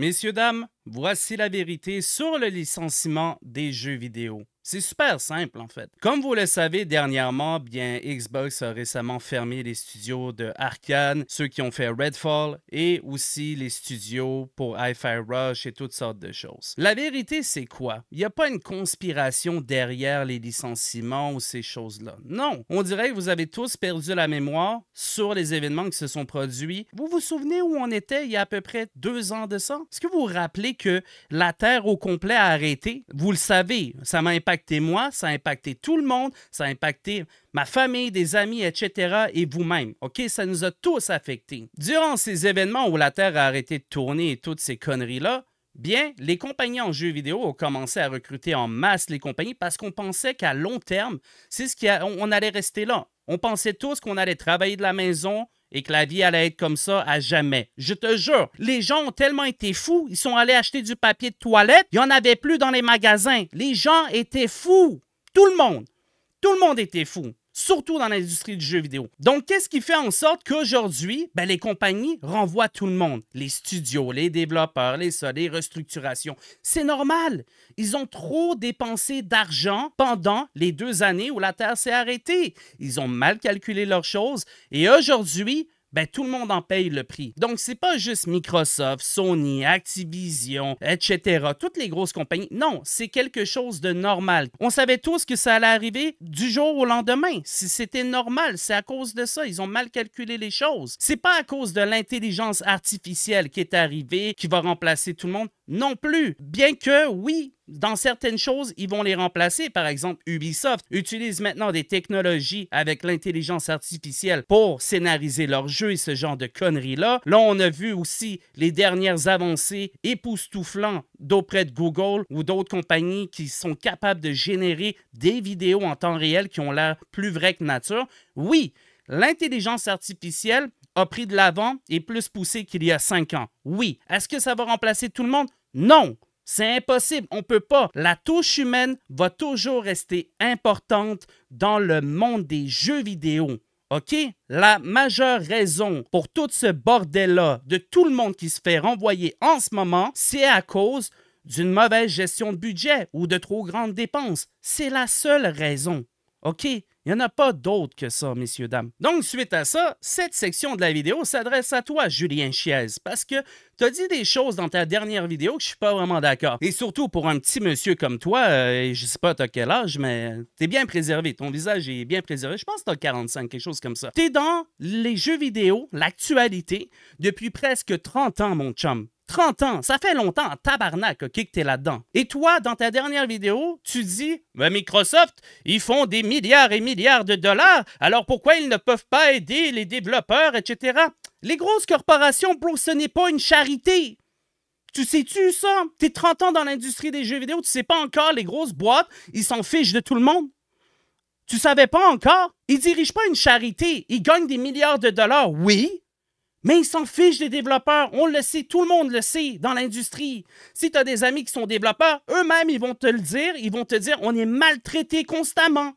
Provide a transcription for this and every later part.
Messieurs, dames, Voici la vérité sur le licenciement des jeux vidéo. C'est super simple en fait. Comme vous le savez, dernièrement, bien Xbox a récemment fermé les studios de Arkane, ceux qui ont fait Redfall et aussi les studios pour Hi-Fi Rush et toutes sortes de choses. La vérité, c'est quoi Il n'y a pas une conspiration derrière les licenciements ou ces choses-là. Non, on dirait que vous avez tous perdu la mémoire sur les événements qui se sont produits. Vous vous souvenez où on était il y a à peu près deux ans de ça Est-ce que vous vous rappelez que la Terre au complet a arrêté. Vous le savez, ça m'a impacté moi, ça a impacté tout le monde, ça a impacté ma famille, des amis, etc. et vous-même. OK? Ça nous a tous affectés. Durant ces événements où la Terre a arrêté de tourner et toutes ces conneries-là, Bien, les compagnies en jeux vidéo ont commencé à recruter en masse les compagnies parce qu'on pensait qu'à long terme, c'est ce On allait rester là. On pensait tous qu'on allait travailler de la maison, et que la vie allait être comme ça à jamais. Je te jure, les gens ont tellement été fous, ils sont allés acheter du papier de toilette, il n'y en avait plus dans les magasins. Les gens étaient fous. Tout le monde. Tout le monde était fou surtout dans l'industrie du jeu vidéo. Donc, qu'est-ce qui fait en sorte qu'aujourd'hui, ben, les compagnies renvoient tout le monde? Les studios, les développeurs, les ça, les restructurations. C'est normal. Ils ont trop dépensé d'argent pendant les deux années où la Terre s'est arrêtée. Ils ont mal calculé leurs choses et aujourd'hui, ben tout le monde en paye le prix. Donc c'est pas juste Microsoft, Sony, Activision, etc. Toutes les grosses compagnies. Non, c'est quelque chose de normal. On savait tous que ça allait arriver du jour au lendemain. Si c'était normal, c'est à cause de ça. Ils ont mal calculé les choses. C'est pas à cause de l'intelligence artificielle qui est arrivée, qui va remplacer tout le monde. Non plus. Bien que oui, dans certaines choses, ils vont les remplacer. Par exemple, Ubisoft utilise maintenant des technologies avec l'intelligence artificielle pour scénariser leurs jeux et ce genre de conneries-là. Là, on a vu aussi les dernières avancées époustouflantes d'auprès de Google ou d'autres compagnies qui sont capables de générer des vidéos en temps réel qui ont l'air plus vraies que nature. Oui, l'intelligence artificielle a pris de l'avant et plus poussé qu'il y a cinq ans. Oui. Est-ce que ça va remplacer tout le monde? Non. C'est impossible, on ne peut pas. La touche humaine va toujours rester importante dans le monde des jeux vidéo. OK? La majeure raison pour tout ce bordel-là de tout le monde qui se fait renvoyer en ce moment, c'est à cause d'une mauvaise gestion de budget ou de trop grandes dépenses. C'est la seule raison. OK? Il n'y en a pas d'autre que ça, messieurs, dames. Donc, suite à ça, cette section de la vidéo s'adresse à toi, Julien Chiez, parce que tu as dit des choses dans ta dernière vidéo que je suis pas vraiment d'accord. Et surtout pour un petit monsieur comme toi, euh, je sais pas t'as quel âge, mais t'es bien préservé, ton visage est bien préservé. Je pense que t'as 45, quelque chose comme ça. T'es dans les jeux vidéo, l'actualité, depuis presque 30 ans, mon chum. 30 ans, ça fait longtemps, tabarnak, OK, que t'es là-dedans. Et toi, dans ta dernière vidéo, tu dis, Microsoft, ils font des milliards et milliards de dollars, alors pourquoi ils ne peuvent pas aider les développeurs, etc. Les grosses corporations, bro, ce n'est pas une charité. Tu sais-tu ça? T'es 30 ans dans l'industrie des jeux vidéo, tu sais pas encore, les grosses boîtes, ils s'en fichent de tout le monde. Tu savais pas encore? Ils dirigent pas une charité, ils gagnent des milliards de dollars, oui, mais ils s'en fichent des développeurs. On le sait, tout le monde le sait dans l'industrie. Si tu as des amis qui sont développeurs, eux-mêmes, ils vont te le dire. Ils vont te dire on est maltraité constamment.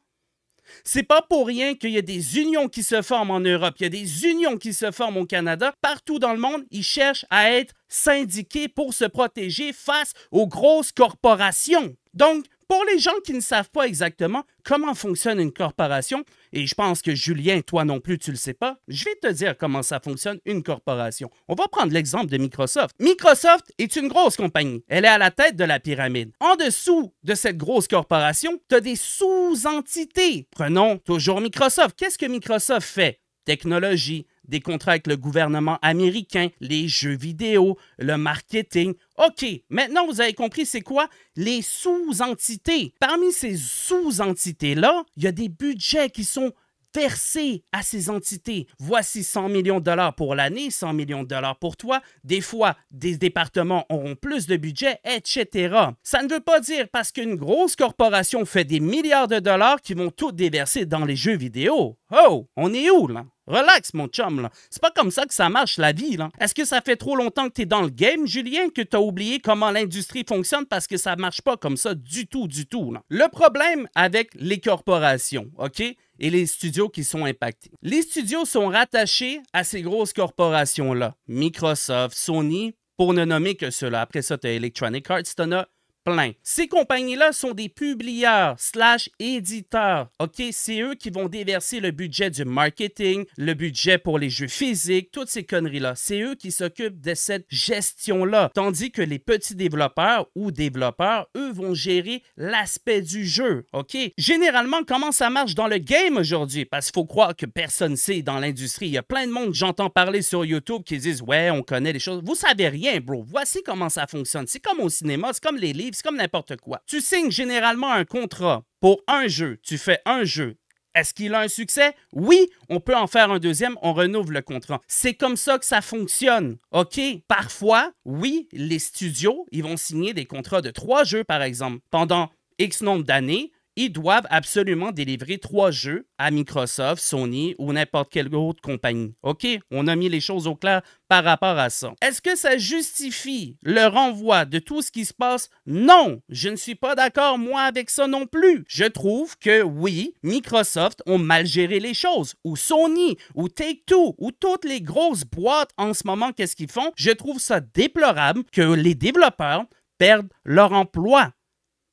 C'est pas pour rien qu'il y a des unions qui se forment en Europe, il y a des unions qui se forment au Canada. Partout dans le monde, ils cherchent à être syndiqués pour se protéger face aux grosses corporations. Donc, pour les gens qui ne savent pas exactement comment fonctionne une corporation, et je pense que Julien, toi non plus, tu le sais pas, je vais te dire comment ça fonctionne une corporation. On va prendre l'exemple de Microsoft. Microsoft est une grosse compagnie. Elle est à la tête de la pyramide. En dessous de cette grosse corporation, tu as des sous-entités. Prenons toujours Microsoft. Qu'est-ce que Microsoft fait? Technologie, des contrats avec le gouvernement américain, les jeux vidéo, le marketing. OK, maintenant vous avez compris c'est quoi les sous-entités. Parmi ces sous-entités-là, il y a des budgets qui sont verser à ces entités, voici 100 millions de dollars pour l'année, 100 millions de dollars pour toi, des fois, des départements auront plus de budget, etc. Ça ne veut pas dire parce qu'une grosse corporation fait des milliards de dollars qui vont tout déverser dans les jeux vidéo. Oh, on est où là? Relax, mon chum, là. C'est pas comme ça que ça marche, la vie, là. Est-ce que ça fait trop longtemps que t'es dans le game, Julien, que t'as oublié comment l'industrie fonctionne parce que ça marche pas comme ça du tout, du tout, là? Le problème avec les corporations, OK? et les studios qui sont impactés. Les studios sont rattachés à ces grosses corporations-là, Microsoft, Sony, pour ne nommer que cela. Après ça, tu as Electronic Arts, tu en as plein. Ces compagnies-là sont des publieurs slash éditeurs. OK, c'est eux qui vont déverser le budget du marketing, le budget pour les jeux physiques, toutes ces conneries-là. C'est eux qui s'occupent de cette gestion-là. Tandis que les petits développeurs ou développeurs, eux, vont gérer l'aspect du jeu. OK? Généralement, comment ça marche dans le game aujourd'hui? Parce qu'il faut croire que personne sait dans l'industrie. Il y a plein de monde, que j'entends parler sur YouTube qui disent Ouais, on connaît les choses. Vous savez rien, bro. Voici comment ça fonctionne. C'est comme au cinéma, c'est comme les livres c'est comme n'importe quoi. Tu signes généralement un contrat pour un jeu, tu fais un jeu. Est-ce qu'il a un succès? Oui, on peut en faire un deuxième, on renouvelle le contrat. C'est comme ça que ça fonctionne. OK? Parfois, oui, les studios, ils vont signer des contrats de trois jeux, par exemple, pendant X nombre d'années, ils doivent absolument délivrer trois jeux à Microsoft, Sony ou n'importe quelle autre compagnie. OK, on a mis les choses au clair par rapport à ça. Est-ce que ça justifie le renvoi de tout ce qui se passe? Non, je ne suis pas d'accord, moi, avec ça non plus. Je trouve que oui, Microsoft ont mal géré les choses, ou Sony, ou Take-Two, ou toutes les grosses boîtes en ce moment, qu'est-ce qu'ils font? Je trouve ça déplorable que les développeurs perdent leur emploi.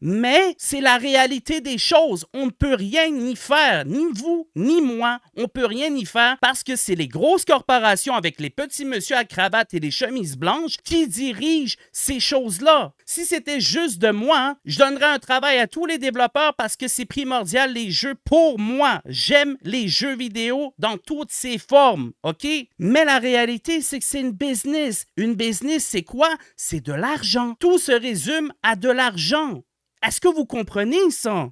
Mais c'est la réalité des choses. On ne peut rien y faire, ni vous, ni moi. On ne peut rien y faire parce que c'est les grosses corporations avec les petits monsieur à cravate et les chemises blanches qui dirigent ces choses-là. Si c'était juste de moi, hein, je donnerais un travail à tous les développeurs parce que c'est primordial les jeux pour moi. J'aime les jeux vidéo dans toutes ses formes, OK? Mais la réalité, c'est que c'est une business. Une business, c'est quoi? C'est de l'argent. Tout se résume à de l'argent. Est-ce que vous comprenez ça?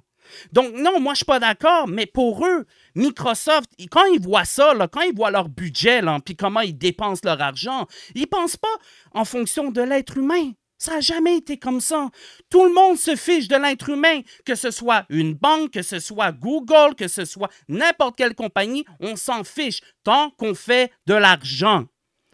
Donc, non, moi, je suis pas d'accord, mais pour eux, Microsoft, quand ils voient ça, quand ils voient leur budget, puis comment ils dépensent leur argent, ils pensent pas en fonction de l'être humain. Ça n'a jamais été comme ça. Tout le monde se fiche de l'être humain, que ce soit une banque, que ce soit Google, que ce soit n'importe quelle compagnie, on s'en fiche tant qu'on fait de l'argent.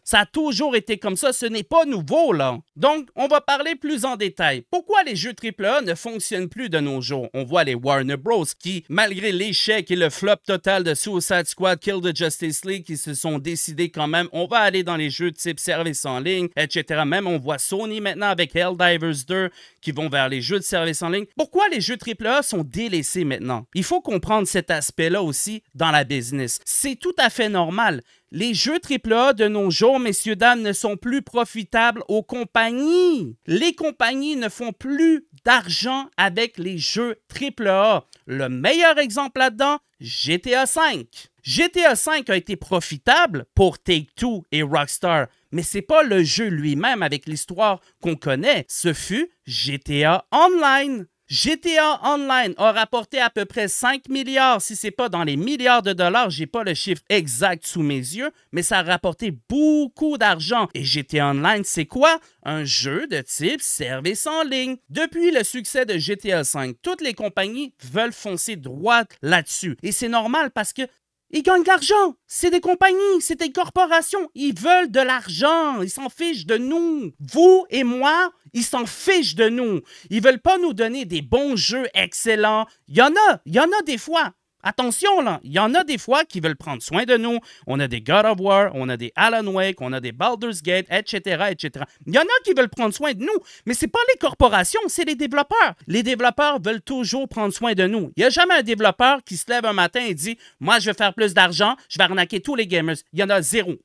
Ça a toujours été comme ça, ce n'est pas nouveau là. Donc, on va parler plus en détail. Pourquoi les jeux AAA ne fonctionnent plus de nos jours? On voit les Warner Bros. qui, malgré l'échec et le flop total de Suicide Squad, Kill the Justice League, qui se sont décidés quand même, on va aller dans les jeux type service en ligne, etc. Même on voit Sony maintenant avec Helldivers 2 qui vont vers les jeux de service en ligne. Pourquoi les jeux AAA sont délaissés maintenant? Il faut comprendre cet aspect-là aussi dans la business. C'est tout à fait normal. Les jeux AAA de nos jours, messieurs, dames, ne sont plus profitables aux compagnies. Les compagnies ne font plus d'argent avec les jeux AAA. Le meilleur exemple là-dedans, GTA V. GTA V a été profitable pour Take-Two et Rockstar, mais c'est pas le jeu lui-même avec l'histoire qu'on connaît, ce fut GTA Online. GTA Online a rapporté à peu près 5 milliards, si c'est pas dans les milliards de dollars, j'ai pas le chiffre exact sous mes yeux, mais ça a rapporté beaucoup d'argent. Et GTA Online, c'est quoi? Un jeu de type service en ligne. Depuis le succès de GTA V, toutes les compagnies veulent foncer droit là-dessus. Et c'est normal parce que ils gagnent de l'argent. C'est des compagnies, c'est des corporations. Ils veulent de l'argent. Ils s'en fichent de nous. Vous et moi, ils s'en fichent de nous. Ils veulent pas nous donner des bons jeux excellents. Il y en a, il y en a des fois. Attention, là, il y en a des fois qui veulent prendre soin de nous. On a des God of War, on a des Alan Wake, on a des Baldur's Gate, etc., etc. Il y en a qui veulent prendre soin de nous, mais ce n'est pas les corporations, c'est les développeurs. Les développeurs veulent toujours prendre soin de nous. Il n'y a jamais un développeur qui se lève un matin et dit Moi, je vais faire plus d'argent, je vais arnaquer tous les gamers. Il y en a zéro.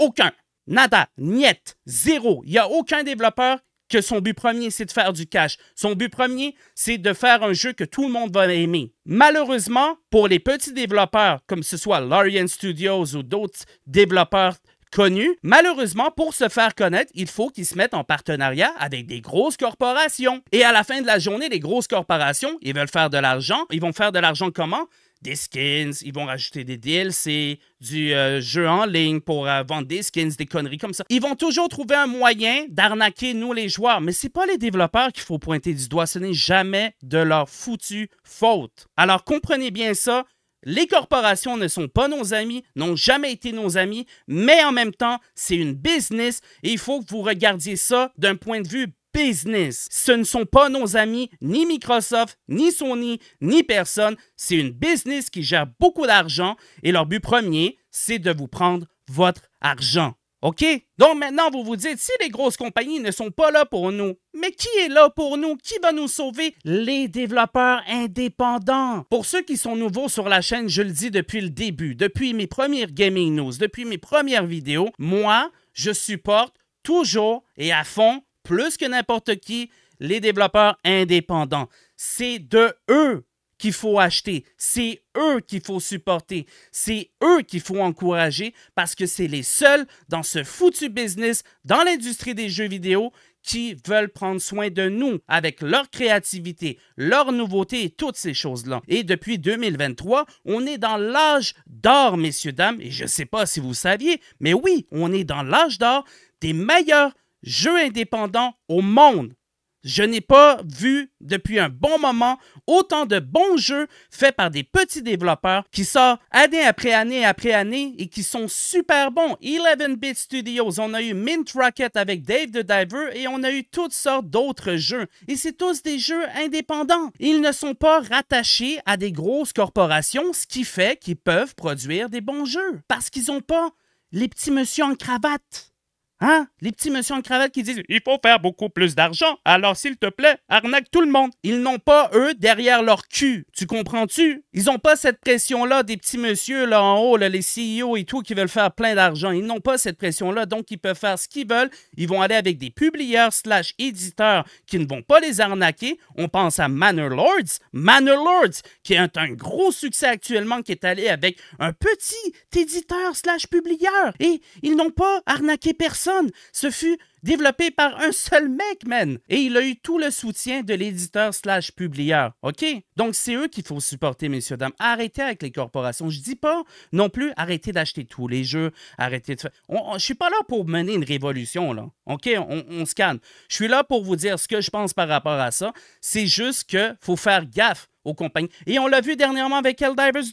Aucun. Nada, niet, zéro. Il n'y a aucun développeur que son but premier, c'est de faire du cash. Son but premier, c'est de faire un jeu que tout le monde va aimer. Malheureusement, pour les petits développeurs, comme ce soit Larian Studios ou d'autres développeurs connus, malheureusement, pour se faire connaître, il faut qu'ils se mettent en partenariat avec des grosses corporations. Et à la fin de la journée, les grosses corporations, ils veulent faire de l'argent. Ils vont faire de l'argent comment? des skins, ils vont rajouter des c'est du euh, jeu en ligne pour euh, vendre des skins, des conneries comme ça. Ils vont toujours trouver un moyen d'arnaquer nous les joueurs, mais c'est pas les développeurs qu'il faut pointer du doigt, ce n'est jamais de leur foutue faute. Alors comprenez bien ça, les corporations ne sont pas nos amis, n'ont jamais été nos amis, mais en même temps, c'est une business et il faut que vous regardiez ça d'un point de vue business. Ce ne sont pas nos amis, ni Microsoft, ni Sony, ni personne. C'est une business qui gère beaucoup d'argent et leur but premier, c'est de vous prendre votre argent. OK? Donc maintenant, vous vous dites, si les grosses compagnies ne sont pas là pour nous, mais qui est là pour nous? Qui va nous sauver? Les développeurs indépendants. Pour ceux qui sont nouveaux sur la chaîne, je le dis depuis le début, depuis mes premières gaming news, depuis mes premières vidéos, moi, je supporte toujours et à fond plus que n'importe qui, les développeurs indépendants. C'est de eux qu'il faut acheter, c'est eux qu'il faut supporter, c'est eux qu'il faut encourager parce que c'est les seuls dans ce foutu business, dans l'industrie des jeux vidéo, qui veulent prendre soin de nous avec leur créativité, leur nouveauté et toutes ces choses-là. Et depuis 2023, on est dans l'âge d'or, messieurs, dames, et je ne sais pas si vous saviez, mais oui, on est dans l'âge d'or des meilleurs Jeux indépendants au monde. Je n'ai pas vu depuis un bon moment autant de bons jeux faits par des petits développeurs qui sortent année après année après année et qui sont super bons. 11-bit Studios, on a eu Mint Rocket avec Dave the Diver et on a eu toutes sortes d'autres jeux. Et c'est tous des jeux indépendants. Ils ne sont pas rattachés à des grosses corporations, ce qui fait qu'ils peuvent produire des bons jeux parce qu'ils n'ont pas les petits monsieur en cravate Hein? Les petits messieurs en cravate qui disent il faut faire beaucoup plus d'argent, alors s'il te plaît, arnaque tout le monde. Ils n'ont pas, eux, derrière leur cul. Tu comprends-tu? Ils n'ont pas cette pression-là des petits messieurs là en haut, les CEO et tout, qui veulent faire plein d'argent. Ils n'ont pas cette pression-là, donc ils peuvent faire ce qu'ils veulent. Ils vont aller avec des publieurs slash éditeurs qui ne vont pas les arnaquer. On pense à Manor Lords. Manor Lords, qui est un, un gros succès actuellement, qui est allé avec un petit éditeur slash publieur. Et ils n'ont pas arnaqué personne. Ce fut développé par un seul mec, man. Et il a eu tout le soutien de l'éditeur slash publieur. OK? Donc, c'est eux qu'il faut supporter, messieurs, dames. Arrêtez avec les corporations. Je dis pas non plus arrêtez d'acheter tous les jeux, arrêtez de faire... je suis pas là pour mener une révolution, là. OK? On, se calme. Je suis là pour vous dire ce que je pense par rapport à ça. C'est juste que faut faire gaffe aux compagnies. Et on l'a vu dernièrement avec Helldivers 2.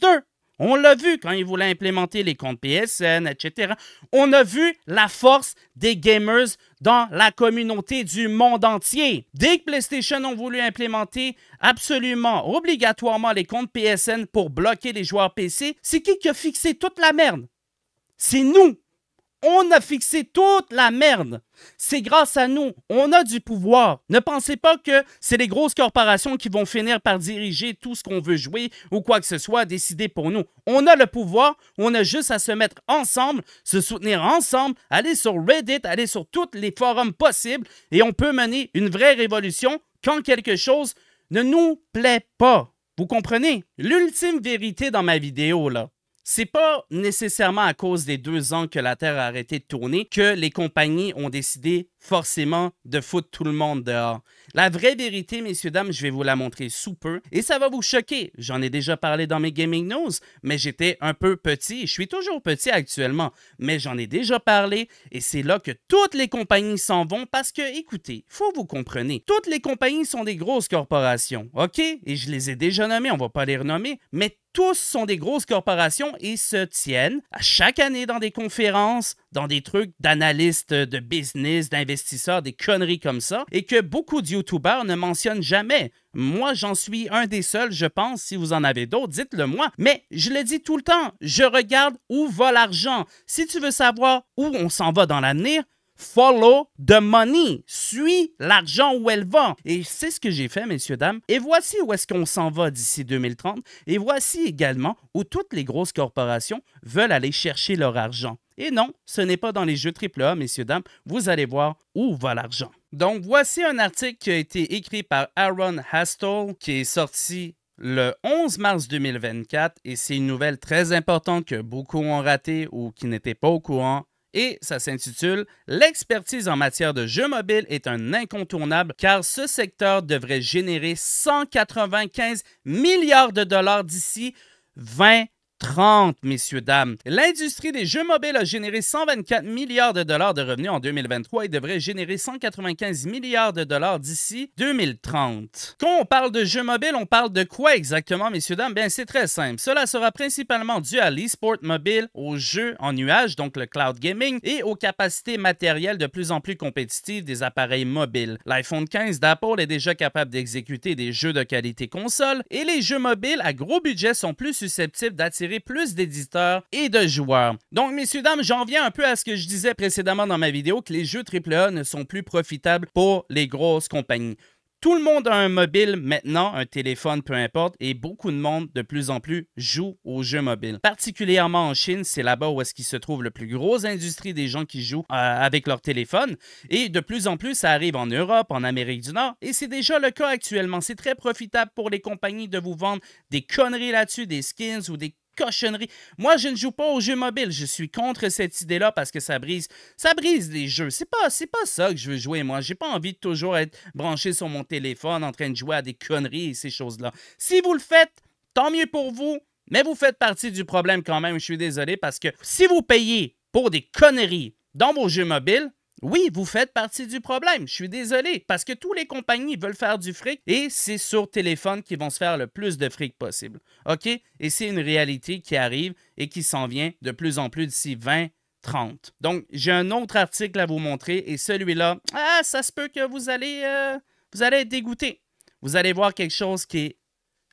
On l'a vu quand ils voulaient implémenter les comptes PSN, etc. On a vu la force des gamers dans la communauté du monde entier. Dès que PlayStation ont voulu implémenter absolument, obligatoirement les comptes PSN pour bloquer les joueurs PC, c'est qui qui a fixé toute la merde? C'est nous! On a fixé toute la merde. C'est grâce à nous. On a du pouvoir. Ne pensez pas que c'est les grosses corporations qui vont finir par diriger tout ce qu'on veut jouer ou quoi que ce soit décidé pour nous. On a le pouvoir. On a juste à se mettre ensemble, se soutenir ensemble, aller sur Reddit, aller sur tous les forums possibles et on peut mener une vraie révolution quand quelque chose ne nous plaît pas. Vous comprenez? L'ultime vérité dans ma vidéo, là, c'est pas nécessairement à cause des deux ans que la Terre a arrêté de tourner que les compagnies ont décidé forcément de foutre tout le monde dehors. La vraie vérité, messieurs, dames, je vais vous la montrer sous peu et ça va vous choquer. J'en ai déjà parlé dans mes gaming news, mais j'étais un peu petit. Je suis toujours petit actuellement, mais j'en ai déjà parlé et c'est là que toutes les compagnies s'en vont parce que, écoutez, faut vous comprenez, toutes les compagnies sont des grosses corporations, OK? Et je les ai déjà nommées, on va pas les renommer, mais tous sont des grosses corporations et se tiennent à chaque année dans des conférences, dans des trucs d'analystes de business, d'investisseurs, des conneries comme ça, et que beaucoup de YouTubers ne mentionnent jamais. Moi, j'en suis un des seuls, je pense. Si vous en avez d'autres, dites-le moi. Mais je le dis tout le temps, je regarde où va l'argent. Si tu veux savoir où on s'en va dans l'avenir, Follow the money. Suis l'argent où elle va. Et c'est ce que j'ai fait, messieurs, dames. Et voici où est-ce qu'on s'en va d'ici 2030. Et voici également où toutes les grosses corporations veulent aller chercher leur argent. Et non, ce n'est pas dans les jeux AAA, messieurs, dames. Vous allez voir où va l'argent. Donc, voici un article qui a été écrit par Aaron Hastel, qui est sorti le 11 mars 2024, et c'est une nouvelle très importante que beaucoup ont ratée ou qui n'étaient pas au courant, et ça s'intitule L'expertise en matière de jeux mobiles est un incontournable car ce secteur devrait générer 195 milliards de dollars d'ici 20 30, messieurs, dames. L'industrie des jeux mobiles a généré 124 milliards de dollars de revenus en 2023 et devrait générer 195 milliards de dollars d'ici 2030. Quand on parle de jeux mobiles, on parle de quoi exactement, messieurs, dames? Bien, c'est très simple. Cela sera principalement dû à le mobile, aux jeux en nuage, donc le cloud gaming, et aux capacités matérielles de plus en plus compétitives des appareils mobiles. L'iPhone 15 d'Apple est déjà capable d'exécuter des jeux de qualité console et les jeux mobiles à gros budget sont plus susceptibles d'attirer plus d'éditeurs et de joueurs. Donc, messieurs, dames, j'en viens un peu à ce que je disais précédemment dans ma vidéo, que les jeux AAA ne sont plus profitables pour les grosses compagnies. Tout le monde a un mobile maintenant, un téléphone, peu importe, et beaucoup de monde de plus en plus joue aux jeux mobiles. Particulièrement en Chine, c'est là-bas où est-ce qu'il se trouve le plus grosse industrie des gens qui jouent euh, avec leur téléphone. Et de plus en plus, ça arrive en Europe, en Amérique du Nord, et c'est déjà le cas actuellement. C'est très profitable pour les compagnies de vous vendre des conneries là-dessus, des skins ou des cochonnerie. Moi, je ne joue pas aux jeux mobiles. Je suis contre cette idée-là parce que ça brise, ça brise les jeux. C'est pas, c'est pas ça que je veux jouer. Moi, j'ai pas envie de toujours être branché sur mon téléphone en train de jouer à des conneries et ces choses-là. Si vous le faites, tant mieux pour vous. Mais vous faites partie du problème quand même. Je suis désolé parce que si vous payez pour des conneries dans vos jeux mobiles, oui, vous faites partie du problème. Je suis désolé, parce que toutes les compagnies veulent faire du fric et c'est sur téléphone qu'ils vont se faire le plus de fric possible. OK? Et c'est une réalité qui arrive et qui s'en vient de plus en plus d'ici 20, 30. Donc, j'ai un autre article à vous montrer et celui-là, ah, ça se peut que vous allez, euh, vous allez être dégoûté. Vous allez voir quelque chose qui est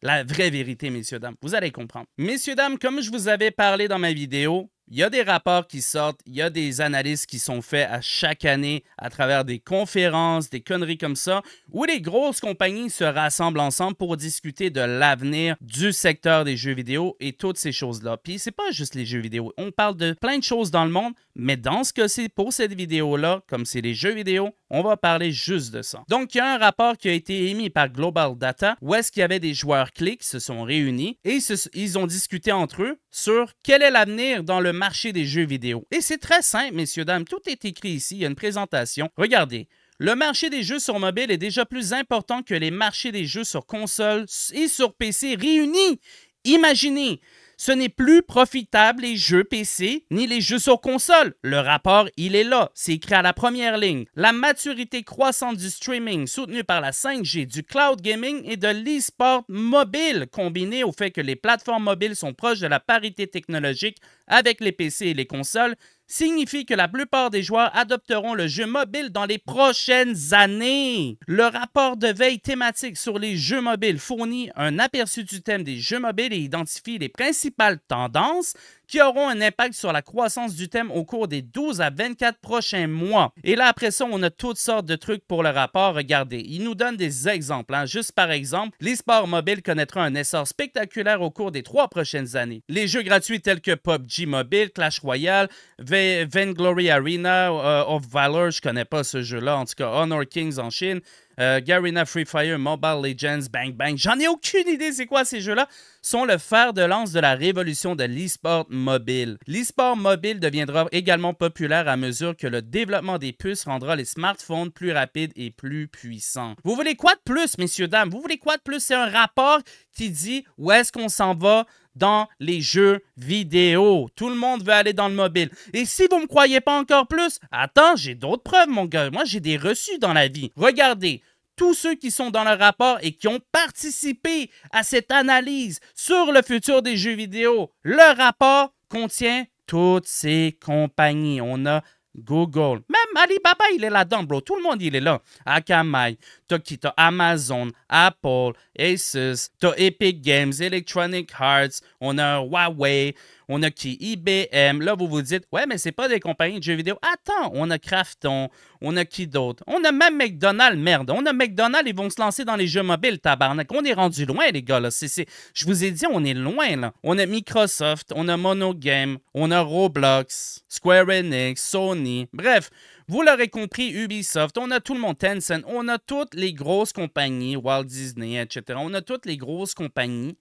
la vraie vérité, messieurs, dames. Vous allez comprendre. Messieurs, dames, comme je vous avais parlé dans ma vidéo, il y a des rapports qui sortent, il y a des analyses qui sont faites à chaque année à travers des conférences, des conneries comme ça, où les grosses compagnies se rassemblent ensemble pour discuter de l'avenir du secteur des jeux vidéo et toutes ces choses-là. Puis c'est pas juste les jeux vidéo, on parle de plein de choses dans le monde, mais dans ce cas-ci, pour cette vidéo-là, comme c'est les jeux vidéo, on va parler juste de ça. Donc, il y a un rapport qui a été émis par Global Data où est-ce qu'il y avait des joueurs clés qui se sont réunis et ils ont discuté entre eux sur quel est l'avenir dans le marché des jeux vidéo. Et c'est très simple, messieurs, dames. Tout est écrit ici. Il y a une présentation. Regardez. Le marché des jeux sur mobile est déjà plus important que les marchés des jeux sur console et sur PC réunis. Imaginez, ce n'est plus profitable les jeux PC ni les jeux sur console. Le rapport, il est là, c'est écrit à la première ligne. La maturité croissante du streaming soutenue par la 5G, du cloud gaming et de le mobile, combiné au fait que les plateformes mobiles sont proches de la parité technologique avec les PC et les consoles signifie que la plupart des joueurs adopteront le jeu mobile dans les prochaines années. Le rapport de veille thématique sur les jeux mobiles fournit un aperçu du thème des jeux mobiles et identifie les principales tendances, qui auront un impact sur la croissance du thème au cours des 12 à 24 prochains mois. Et là, après ça, on a toutes sortes de trucs pour le rapport. Regardez, il nous donne des exemples. Hein. Juste par exemple, les sports mobiles connaîtront un essor spectaculaire au cours des trois prochaines années. Les jeux gratuits tels que PUBG Mobile, Clash Royale, Vainglory Arena, euh, of Valor, je connais pas ce jeu-là, en tout cas Honor Kings en Chine, garina euh, Garena Free Fire, Mobile Legends, Bang Bang. J'en ai aucune idée c'est quoi ces jeux-là. Sont le fer de lance de la révolution de l'eSport mobile. L'eSport mobile deviendra également populaire à mesure que le développement des puces rendra les smartphones plus rapides et plus puissants. Vous voulez quoi de plus, messieurs, dames? Vous voulez quoi de plus? C'est un rapport qui dit où est-ce qu'on s'en va dans les jeux vidéo. Tout le monde veut aller dans le mobile. Et si vous ne me croyez pas encore plus, attends, j'ai d'autres preuves, mon gars. Moi, j'ai des reçus dans la vie. Regardez, tous ceux qui sont dans le rapport et qui ont participé à cette analyse sur le futur des jeux vidéo. Le rapport contient toutes ces compagnies. On a Google, même Alibaba, il est là-dedans, bro. Tout le monde, il est là. Akamai, t'as qui? T'as Amazon, Apple, Asus, t'as Epic Games, Electronic Arts, on a Huawei, on a qui? IBM. Là, vous vous dites, ouais, mais c'est pas des compagnies de jeux vidéo. Attends, on a Crafton, on a qui d'autre? On a même McDonald's, merde. On a McDonald's, ils vont se lancer dans les jeux mobiles, tabarnak. On est rendu loin, les gars, là. Je vous ai dit, on est loin, là. On a Microsoft, on a Monogame, on a Roblox, Square Enix, Sony. Bref, vous l'aurez compris, Ubisoft, on a tout le monde, Tencent, on a toutes les grosses compagnies, Walt Disney, etc. On a toutes les grosses compagnies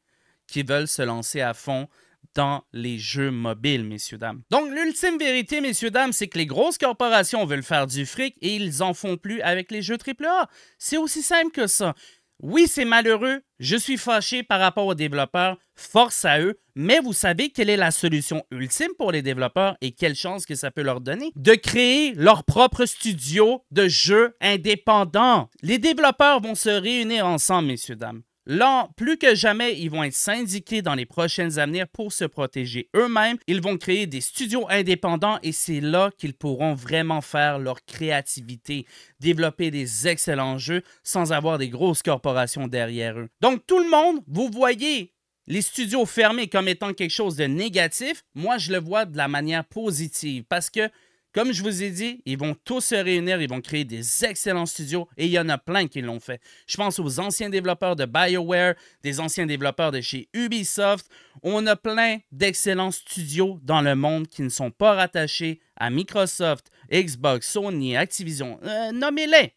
qui veulent se lancer à fond dans les jeux mobiles, messieurs, dames. Donc, l'ultime vérité, messieurs, dames, c'est que les grosses corporations veulent faire du fric et ils en font plus avec les jeux AAA. C'est aussi simple que ça. Oui, c'est malheureux, je suis fâché par rapport aux développeurs, force à eux, mais vous savez quelle est la solution ultime pour les développeurs et quelle chance que ça peut leur donner De créer leur propre studio de jeux indépendant. Les développeurs vont se réunir ensemble, messieurs, dames. Là, plus que jamais, ils vont être syndiqués dans les prochaines années pour se protéger eux-mêmes. Ils vont créer des studios indépendants et c'est là qu'ils pourront vraiment faire leur créativité, développer des excellents jeux sans avoir des grosses corporations derrière eux. Donc tout le monde, vous voyez les studios fermés comme étant quelque chose de négatif, moi je le vois de la manière positive parce que comme je vous ai dit, ils vont tous se réunir, ils vont créer des excellents studios et il y en a plein qui l'ont fait. Je pense aux anciens développeurs de BioWare, des anciens développeurs de chez Ubisoft. On a plein d'excellents studios dans le monde qui ne sont pas rattachés à Microsoft, Xbox, Sony, Activision. Euh, nommez-les!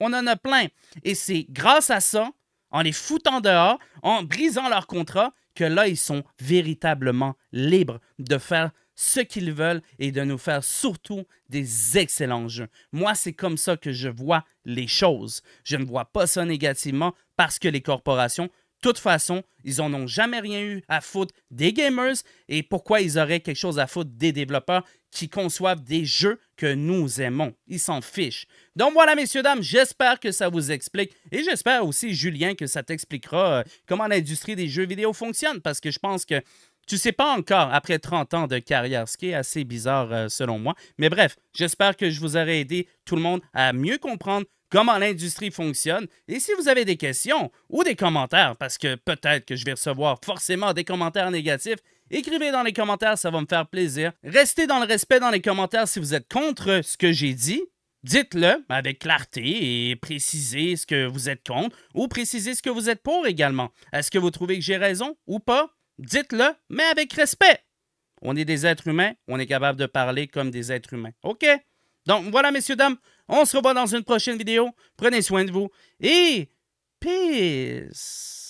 On en a plein. Et c'est grâce à ça, en les foutant dehors, en brisant leur contrat, que là, ils sont véritablement libres de faire ce qu'ils veulent et de nous faire surtout des excellents jeux. Moi, c'est comme ça que je vois les choses. Je ne vois pas ça négativement parce que les corporations, de toute façon, ils n'en ont jamais rien eu à foutre des gamers et pourquoi ils auraient quelque chose à foutre des développeurs qui conçoivent des jeux que nous aimons. Ils s'en fichent. Donc voilà, messieurs, dames, j'espère que ça vous explique et j'espère aussi, Julien, que ça t'expliquera euh, comment l'industrie des jeux vidéo fonctionne parce que je pense que tu sais pas encore, après 30 ans de carrière, ce qui est assez bizarre euh, selon moi. Mais bref, j'espère que je vous aurai aidé tout le monde à mieux comprendre comment l'industrie fonctionne. Et si vous avez des questions ou des commentaires, parce que peut-être que je vais recevoir forcément des commentaires négatifs, écrivez dans les commentaires, ça va me faire plaisir. Restez dans le respect dans les commentaires si vous êtes contre ce que j'ai dit. Dites-le avec clarté et précisez ce que vous êtes contre ou précisez ce que vous êtes pour également. Est-ce que vous trouvez que j'ai raison ou pas? Dites-le, mais avec respect. On est des êtres humains, on est capable de parler comme des êtres humains. OK? Donc voilà, messieurs, dames, on se revoit dans une prochaine vidéo. Prenez soin de vous et peace.